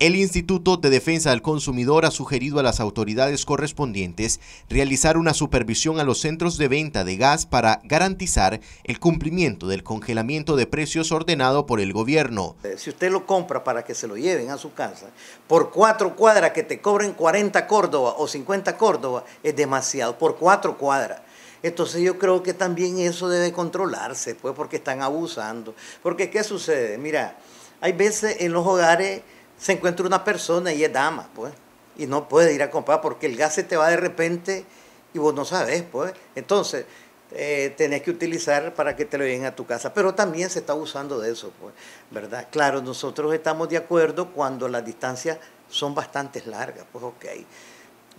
El Instituto de Defensa del Consumidor ha sugerido a las autoridades correspondientes realizar una supervisión a los centros de venta de gas para garantizar el cumplimiento del congelamiento de precios ordenado por el gobierno. Eh, si usted lo compra para que se lo lleven a su casa, por cuatro cuadras que te cobren 40 Córdoba o 50 Córdoba es demasiado, por cuatro cuadras. Entonces yo creo que también eso debe controlarse, pues porque están abusando. Porque ¿qué sucede? Mira, hay veces en los hogares se encuentra una persona y es dama, pues, y no puede ir a comprar porque el gas se te va de repente y vos no sabes, pues. Entonces, eh, tenés que utilizar para que te lo lleguen a tu casa. Pero también se está usando de eso, pues, ¿verdad? Claro, nosotros estamos de acuerdo cuando las distancias son bastante largas, pues ok.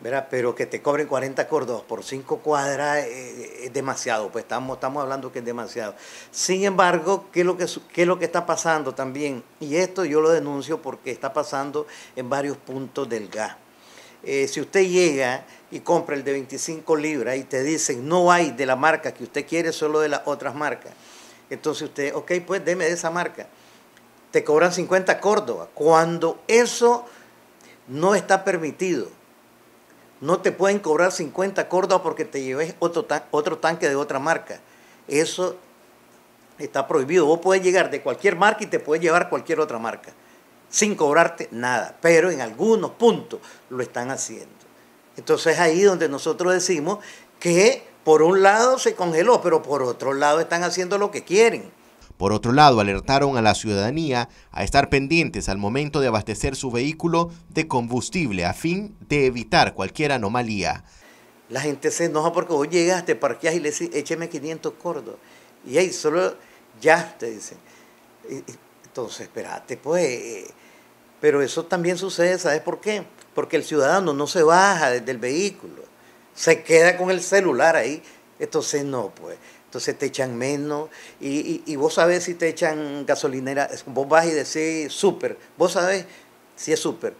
¿verdad? Pero que te cobren 40 córdobas por 5 cuadras eh, eh, es demasiado, pues estamos, estamos hablando que es demasiado. Sin embargo, ¿qué es, lo que, lo que está pasando también? Y esto yo lo denuncio porque está pasando en varios puntos del gas. Eh, si usted llega y compra el de 25 libras y te dicen no hay de la marca que usted quiere, solo de las otras marcas, entonces usted, ok, pues deme de esa marca. Te cobran 50 córdobas, cuando eso no está permitido no te pueden cobrar 50 córdoba porque te lleves otro, otro tanque de otra marca. Eso está prohibido. Vos puedes llegar de cualquier marca y te puedes llevar cualquier otra marca sin cobrarte nada, pero en algunos puntos lo están haciendo. Entonces ahí donde nosotros decimos que por un lado se congeló, pero por otro lado están haciendo lo que quieren. Por otro lado, alertaron a la ciudadanía a estar pendientes al momento de abastecer su vehículo de combustible a fin de evitar cualquier anomalía. La gente se enoja porque vos llegaste, te parqueas y le dices, écheme 500 cordos. Y ahí solo ya te dicen. Entonces, espérate, pues. Eh, pero eso también sucede, ¿sabes por qué? Porque el ciudadano no se baja desde el vehículo, se queda con el celular ahí. Entonces, no, pues. Entonces te echan menos y, vos sabés si te echan gasolinera, vos vas y decís súper, vos sabés si es súper.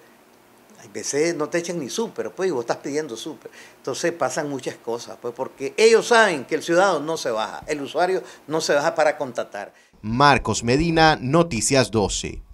Hay veces no te echan ni súper, pues, y vos estás pidiendo súper. Entonces pasan muchas cosas, pues, porque ellos saben que el ciudadano no se baja, el usuario no se baja para contratar. Marcos Medina, Noticias 12.